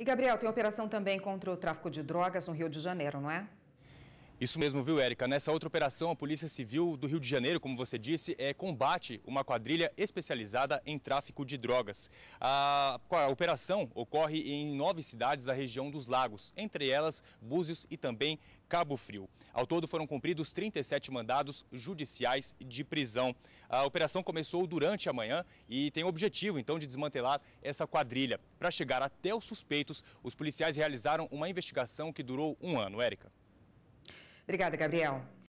E, Gabriel, tem operação também contra o tráfico de drogas no Rio de Janeiro, não é? Isso mesmo, viu, Érica? Nessa outra operação, a Polícia Civil do Rio de Janeiro, como você disse, é, combate uma quadrilha especializada em tráfico de drogas. A, a operação ocorre em nove cidades da região dos Lagos, entre elas Búzios e também Cabo Frio. Ao todo foram cumpridos 37 mandados judiciais de prisão. A operação começou durante a manhã e tem o objetivo, então, de desmantelar essa quadrilha. Para chegar até os suspeitos, os policiais realizaram uma investigação que durou um ano, Érica. Obrigada, Gabriel.